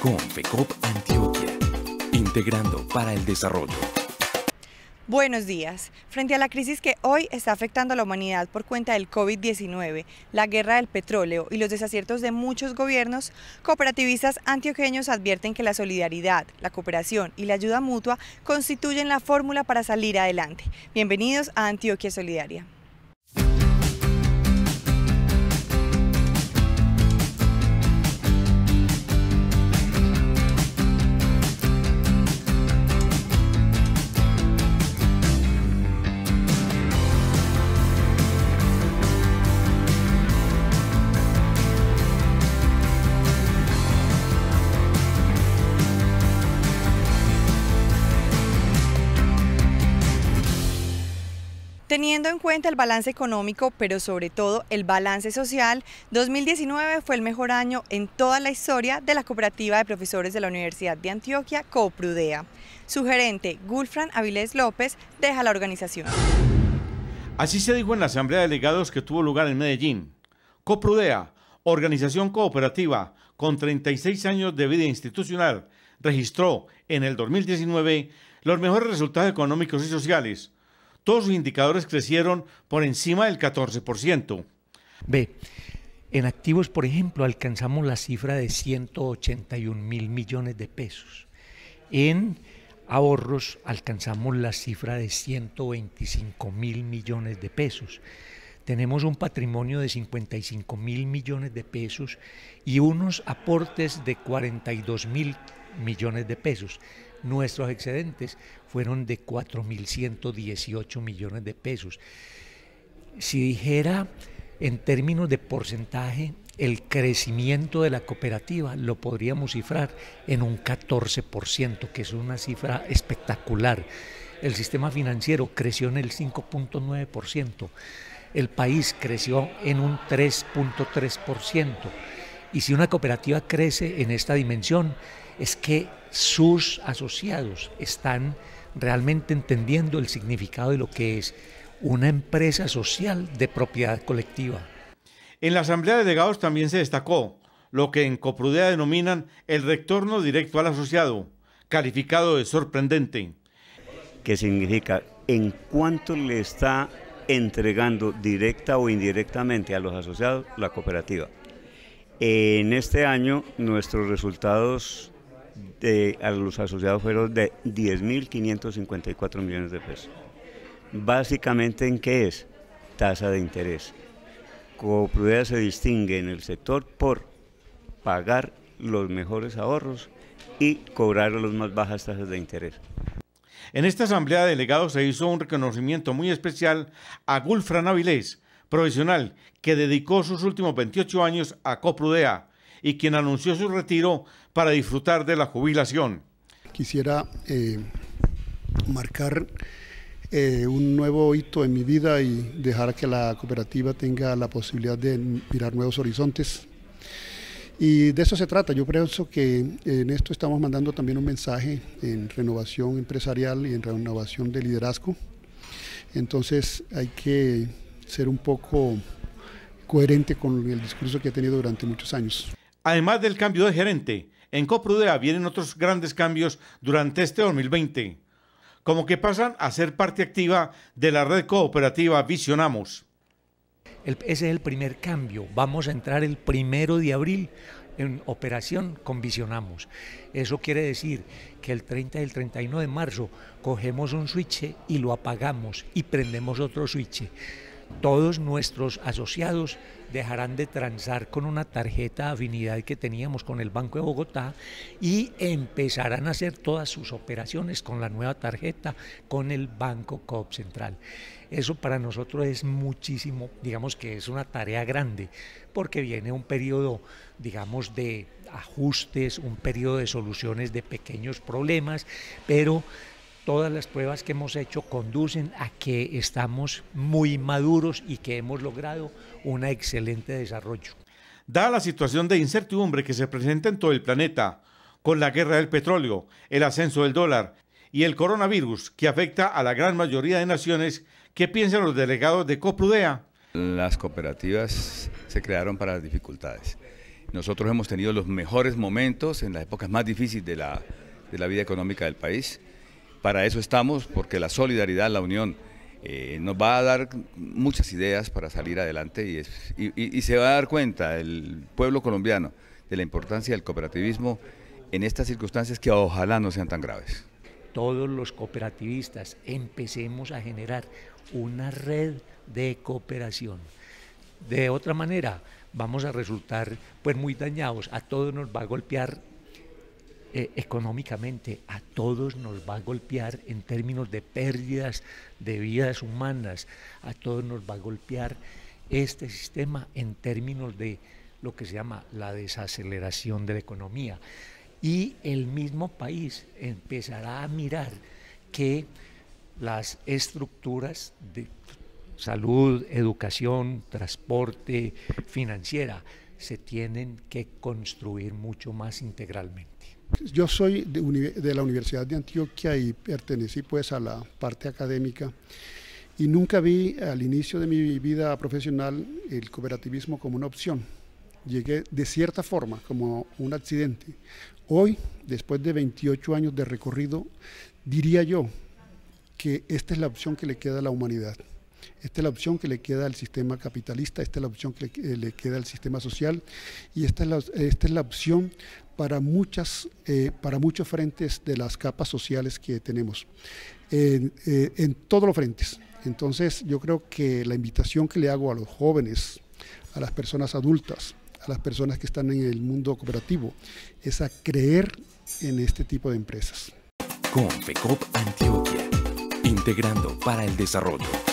con FECOP Antioquia, integrando para el desarrollo. Buenos días. Frente a la crisis que hoy está afectando a la humanidad por cuenta del COVID-19, la guerra del petróleo y los desaciertos de muchos gobiernos, cooperativistas antioqueños advierten que la solidaridad, la cooperación y la ayuda mutua constituyen la fórmula para salir adelante. Bienvenidos a Antioquia Solidaria. Teniendo en cuenta el balance económico, pero sobre todo el balance social, 2019 fue el mejor año en toda la historia de la cooperativa de profesores de la Universidad de Antioquia, Coprudea. Su gerente, Gulfran Avilés López, deja la organización. Así se dijo en la asamblea de delegados que tuvo lugar en Medellín. Coprudea, organización cooperativa con 36 años de vida institucional, registró en el 2019 los mejores resultados económicos y sociales todos sus indicadores crecieron por encima del 14%. B. En activos, por ejemplo, alcanzamos la cifra de 181 mil millones de pesos. En ahorros alcanzamos la cifra de 125 mil millones de pesos. Tenemos un patrimonio de 55 mil millones de pesos y unos aportes de 42 mil millones de pesos nuestros excedentes fueron de 4.118 millones de pesos. Si dijera en términos de porcentaje, el crecimiento de la cooperativa lo podríamos cifrar en un 14%, que es una cifra espectacular. El sistema financiero creció en el 5.9%, el país creció en un 3.3%. Y si una cooperativa crece en esta dimensión, es que sus asociados están realmente entendiendo el significado de lo que es una empresa social de propiedad colectiva. En la Asamblea de Delegados también se destacó lo que en Coprudea denominan el retorno directo al asociado, calificado de sorprendente. que significa? ¿En cuánto le está entregando directa o indirectamente a los asociados la cooperativa? En este año nuestros resultados de, a los asociados fueron de 10.554 millones de pesos. Básicamente en qué es? Tasa de interés. Coprudea se distingue en el sector por pagar los mejores ahorros y cobrar las más bajas tasas de interés. En esta asamblea de delegados se hizo un reconocimiento muy especial a Gulfran Avilés, profesional que dedicó sus últimos 28 años a Coprudea y quien anunció su retiro para disfrutar de la jubilación. Quisiera eh, marcar eh, un nuevo hito en mi vida y dejar que la cooperativa tenga la posibilidad de mirar nuevos horizontes. Y de eso se trata. Yo pienso que eh, en esto estamos mandando también un mensaje en renovación empresarial y en renovación de liderazgo. Entonces hay que ser un poco coherente con el discurso que ha tenido durante muchos años. Además del cambio de gerente, en Coprudea vienen otros grandes cambios durante este 2020, como que pasan a ser parte activa de la red cooperativa Visionamos. ese es el primer cambio. Vamos a entrar el primero de abril en operación con Visionamos. Eso quiere decir que el 30 y el 31 de marzo cogemos un switch y lo apagamos y prendemos otro switch todos nuestros asociados dejarán de transar con una tarjeta de afinidad que teníamos con el Banco de Bogotá y empezarán a hacer todas sus operaciones con la nueva tarjeta con el Banco Coop Central. Eso para nosotros es muchísimo, digamos que es una tarea grande, porque viene un periodo, digamos, de ajustes, un periodo de soluciones de pequeños problemas, pero todas las pruebas que hemos hecho conducen a que estamos muy maduros y que hemos logrado un excelente desarrollo. Dada la situación de incertidumbre que se presenta en todo el planeta, con la guerra del petróleo, el ascenso del dólar y el coronavirus que afecta a la gran mayoría de naciones, ¿qué piensan los delegados de Coprudea? Las cooperativas se crearon para las dificultades. Nosotros hemos tenido los mejores momentos en las épocas más difíciles de la, vida económica del país para eso estamos, porque la solidaridad, la unión, eh, nos va a dar muchas ideas para salir adelante y, y, se va a dar cuenta el pueblo colombiano de la importancia del cooperativismo en estas circunstancias que ojalá no sean tan graves. Todos los cooperativistas empecemos a generar una red de cooperación. De otra manera, vamos a resultar pues muy dañados. A todos nos va a golpear eh, económicamente a todos nos va a golpear en términos de pérdidas de vidas humanas, a todos nos va a golpear este sistema en términos de lo que se llama la desaceleración de la economía. Y el mismo país empezará a mirar que las estructuras de salud, educación, transporte, financiera, se tienen que construir mucho más integralmente. Yo soy de, la Universidad de Antioquia y pertenecí pues a la parte académica y nunca vi al inicio de mi vida profesional el cooperativismo como una opción. Llegué de cierta forma, como un accidente. Hoy, después de 28 años de recorrido, diría yo que esta es la opción que le queda a la humanidad. Esta es la opción que le queda al sistema capitalista, esta es la opción que le, le queda al sistema social y esta es, la, esta es la opción para, muchas, eh, para muchos frentes de las capas sociales que tenemos, eh, en, todos los frentes. Entonces yo creo que la invitación que le hago a los jóvenes, a las personas adultas, a las personas que están en el mundo cooperativo, es a creer en este tipo de empresas. Con PECOP Antioquia, integrando para el desarrollo.